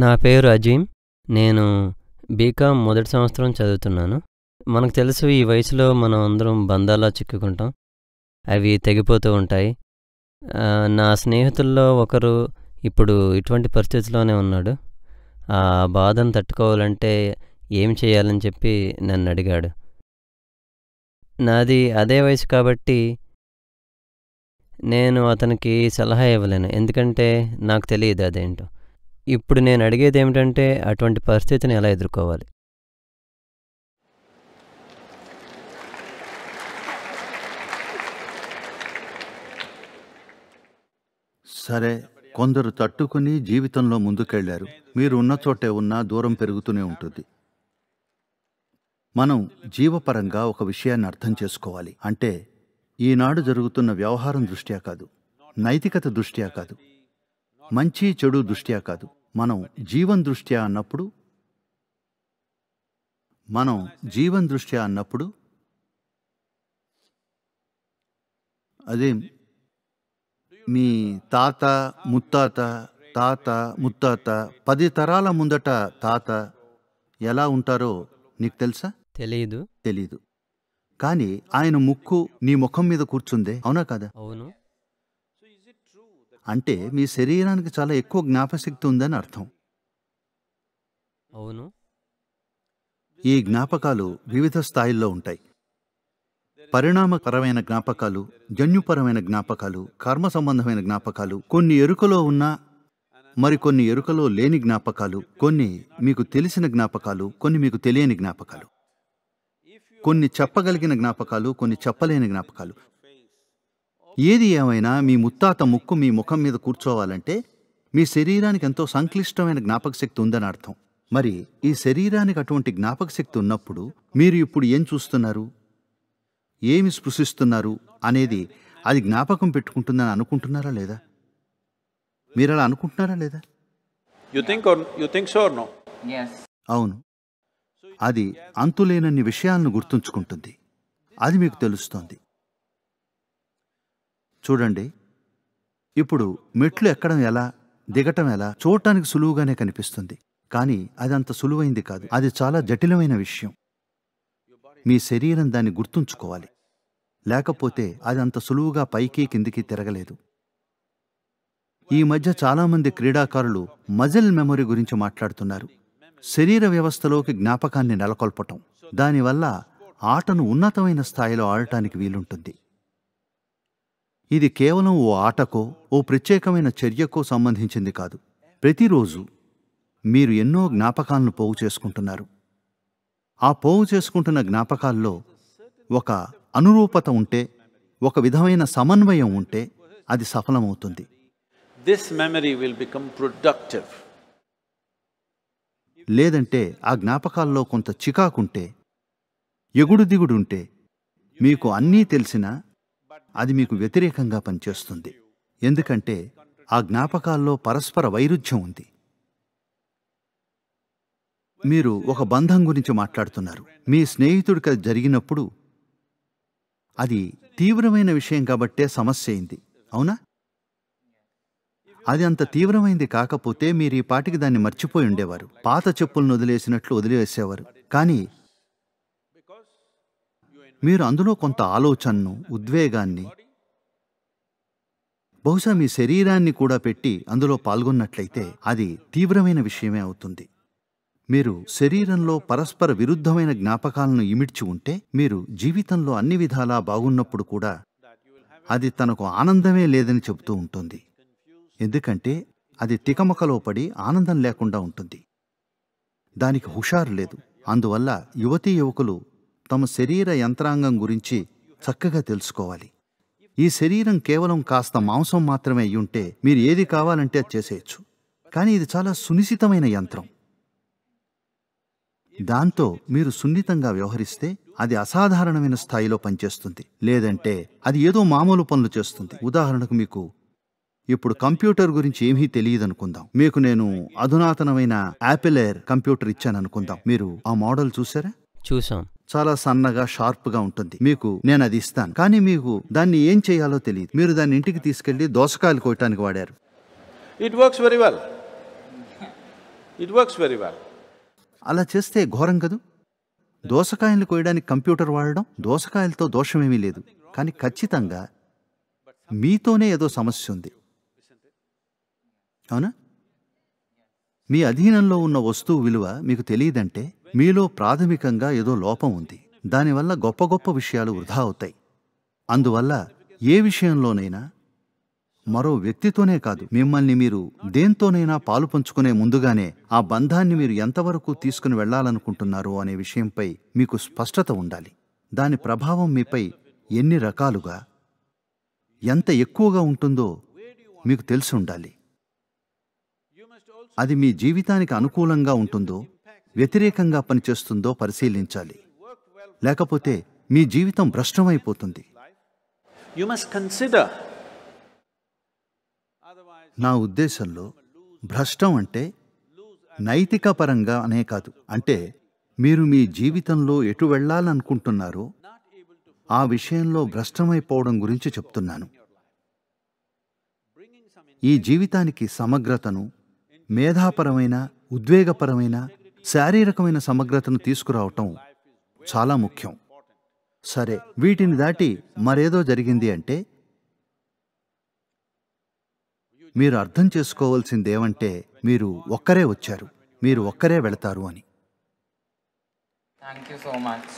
నా పేరు అజీమ్ నేను బీకామ్ మొదటి సంవత్సరం చదువుతున్నాను మనకు తెలుసు ఈ వయసులో మనం అందరం బంధాల్లో చిక్కుకుంటాం అవి తెగిపోతూ ఉంటాయి నా స్నేహితుల్లో ఒకరు ఇప్పుడు ఇటువంటి పరిస్థితిలోనే ఉన్నాడు ఆ బాధను తట్టుకోవాలంటే ఏం చేయాలని చెప్పి నన్ను అడిగాడు నాది అదే వయసు కాబట్టి నేను అతనికి సలహా ఇవ్వలేను ఎందుకంటే నాకు తెలియదు అదేంటో ఇప్పుడు నేను అడిగేది ఏమిటంటే అటువంటి పరిస్థితిని ఎలా ఎదుర్కోవాలి సరే కొందరు తట్టుకుని జీవితంలో ముందుకెళ్లారు మీరు ఉన్న చోటే ఉన్నా దూరం పెరుగుతూనే ఉంటుంది మనం జీవపరంగా ఒక విషయాన్ని అర్థం చేసుకోవాలి అంటే ఈనాడు జరుగుతున్న వ్యవహారం దృష్ట్యా కాదు నైతికత దృష్ట్యా కాదు మంచి చెడు దృష్ట్యా కాదు మనం జీవన్ దృష్ట్యా అన్నప్పుడు మనం జీవన్ దృష్ట్యా అన్నప్పుడు అదే మీ తాత ముత్తాత తాత ముత్తాత పది తరాల ముందట తాత ఎలా ఉంటారో నీకు తెలుసా తెలియదు తెలీదు కానీ ఆయన ముక్కు నీ ముఖం మీద కూర్చుందే అవునా కదా అవును అంటే మీ శరీరానికి చాలా ఎక్కువ జ్ఞాపశక్తి ఉందని అర్థం అవును ఈ జ్ఞాపకాలు వివిధ స్థాయిల్లో ఉంటాయి పరిణామకరమైన జ్ఞాపకాలు జన్యుపరమైన జ్ఞాపకాలు కర్మ సంబంధమైన జ్ఞాపకాలు కొన్ని ఎరుకలో ఉన్న మరికొన్ని ఎరుకలో లేని జ్ఞాపకాలు కొన్ని మీకు తెలిసిన జ్ఞాపకాలు కొన్ని మీకు తెలియని జ్ఞాపకాలు కొన్ని చెప్పగలిగిన జ్ఞాపకాలు కొన్ని చెప్పలేని జ్ఞాపకాలు ఏది ఏమైనా మీ ముత్తాత ముక్కు మీ ముఖం మీద కూర్చోవాలంటే మీ శరీరానికి ఎంతో సంక్లిష్టమైన జ్ఞాపకశక్తి ఉందని అర్థం మరి ఈ శరీరానికి అటువంటి జ్ఞాపక శక్తి ఉన్నప్పుడు మీరు ఇప్పుడు ఏం చూస్తున్నారు ఏమి స్పృశిస్తున్నారు అనేది అది జ్ఞాపకం పెట్టుకుంటుందని అనుకుంటున్నారా లేదా మీరు అలా అనుకుంటున్నారా లేదా అవును అది అంతులేనన్ని విషయాలను గుర్తుంచుకుంటుంది అది మీకు తెలుస్తోంది చూడండి ఇప్పుడు మెట్లు ఎక్కడం ఎలా దిగటం ఎలా చూడటానికి సులువుగానే కనిపిస్తుంది కానీ అది అంత సులువైంది కాదు అది చాలా జటిలమైన విషయం మీ శరీరం దాన్ని గుర్తుంచుకోవాలి లేకపోతే అది అంత సులువుగా పైకి కిందికి తిరగలేదు ఈ మధ్య చాలామంది క్రీడాకారులు మజిల్ మెమొరీ గురించి మాట్లాడుతున్నారు శరీర వ్యవస్థలోకి జ్ఞాపకాన్ని నెలకొల్పటం దానివల్ల ఆటను ఉన్నతమైన స్థాయిలో ఆడటానికి వీలుంటుంది ఇది కేవలం ఓ ఆటకో ఓ ప్రత్యేకమైన చర్యకో సంబంధించింది కాదు ప్రతిరోజు మీరు ఎన్నో జ్ఞాపకాలను పోగు చేసుకుంటున్నారు ఆ పోగు చేసుకుంటున్న జ్ఞాపకాల్లో ఒక అనురూపత ఉంటే ఒక విధమైన సమన్వయం ఉంటే అది సఫలమవుతుంది this memory will become productive లేదంటే ఆ జ్ఞాపకాల్లో కొంత చికాకుంటే ఎగుడు దిగుడు ఉంటే మీకు అన్నీ తెలిసినా అది మీకు వ్యతిరేకంగా పనిచేస్తుంది ఎందుకంటే ఆ జ్ఞాపకాల్లో పరస్పర వైరుధ్యం ఉంది మీరు ఒక బంధం గురించి మాట్లాడుతున్నారు మీ స్నేహితుడికి జరిగినప్పుడు అది తీవ్రమైన విషయం కాబట్టే సమస్య అయింది అవునా అది అంత తీవ్రమైంది కాకపోతే మీరు ఈ పాటికి దాన్ని మర్చిపోయి ఉండేవారు పాత చెప్పులను వదిలేసినట్లు వదిలివేసేవారు కానీ మీరు అందులో కొంత ఆలోచనను ఉద్వేగాన్ని బహుశా మీ శరీరాన్ని కూడా పెట్టి అందులో పాల్గొన్నట్లయితే అది తీవ్రమైన విషయమే అవుతుంది మీరు శరీరంలో పరస్పర విరుద్ధమైన జ్ఞాపకాలను ఇమిడ్చి ఉంటే మీరు జీవితంలో అన్ని విధాలా బాగున్నప్పుడు కూడా అది తనకు ఆనందమే లేదని చెబుతూ ఉంటుంది ఎందుకంటే అది తికమకలో పడి ఆనందం లేకుండా ఉంటుంది దానికి హుషారు లేదు అందువల్ల యువతీ యువకులు తమ శరీర యంత్రాంగం గురించి చక్కగా తెలుసుకోవాలి ఈ శరీరం కేవలం కాస్త మాంసం మాత్రమే అయ్యుంటే మీరు ఏది కావాలంటే అది చేసేయచ్చు కానీ ఇది చాలా సునిశితమైన యంత్రం దాంతో మీరు సున్నితంగా వ్యవహరిస్తే అది అసాధారణమైన స్థాయిలో పనిచేస్తుంది లేదంటే అది ఏదో మామూలు పనులు చేస్తుంది ఉదాహరణకు మీకు ఇప్పుడు కంప్యూటర్ గురించి ఏమీ తెలియదు అనుకుందాం మీకు నేను అధునాతనమైన యాపిల్ ఎయిర్ కంప్యూటర్ ఇచ్చాను అనుకుందాం మీరు ఆ మోడల్ చూసారా చూసాం చాలా సన్నగా షార్ప్గా ఉంటుంది మీకు నేను అది ఇస్తాను కానీ మీకు దాన్ని ఏం చేయాలో తెలియదు మీరు దాన్ని ఇంటికి తీసుకెళ్లి దోసకాయలు కోయటానికి వాడారు it works very well it works very well అలా చేస్తే ఘోరం కదూ దోసకాయలు కోయడానికి కంప్యూటర్ వాడడం దోసకాయలతో దోషమేమీ లేదు కానీ ఖచ్చితంగా మీతోనే ఏదో సమస్య ఉంది అవునా మీ అధీనంలో ఉన్న వస్తువు విలువ మీకు తెలియదంటే మీలో ప్రాథమికంగా ఏదో లోపం ఉంది దానివల్ల గొప్ప గొప్ప విషయాలు వృధా అవుతాయి అందువల్ల ఏ విషయంలోనైనా మరో వ్యక్తితోనే కాదు మిమ్మల్ని మీరు దేంతోనైనా పాలు పంచుకునే ముందుగానే ఆ బంధాన్ని మీరు ఎంతవరకు తీసుకుని వెళ్లాలనుకుంటున్నారు అనే విషయంపై మీకు స్పష్టత ఉండాలి దాని ప్రభావం మీపై ఎన్ని రకాలుగా ఎంత ఎక్కువగా ఉంటుందో మీకు తెలిసి ఉండాలి అది మీ జీవితానికి అనుకూలంగా ఉంటుందో వ్యతిరేకంగా పనిచేస్తుందో పరిశీలించాలి లేకపోతే మీ జీవితం భ్రష్టమైపోతుంది యు నా ఉద్దేశంలో భ్రష్టం అంటే నైతిక పరంగా అనే కాదు అంటే మీరు మీ జీవితంలో ఎటు వెళ్ళాలనుకుంటున్నారో ఆ విషయంలో భ్రష్టమైపోవడం గురించి చెప్తున్నాను ఈ జీవితానికి సమగ్రతను మేధాపరమైన ఉద్వేగపరమైన శారీరకమైన సమగ్రతను తీసుకురావటం చాలా ముఖ్యం సరే వీటిని దాటి మరేదో జరిగింది అంటే మీరు అర్థం చేసుకోవాల్సిందేమంటే మీరు ఒక్కరే వచ్చారు మీరు ఒక్కరే వెళతారు అని థ్యాంక్ యూ సో మచ్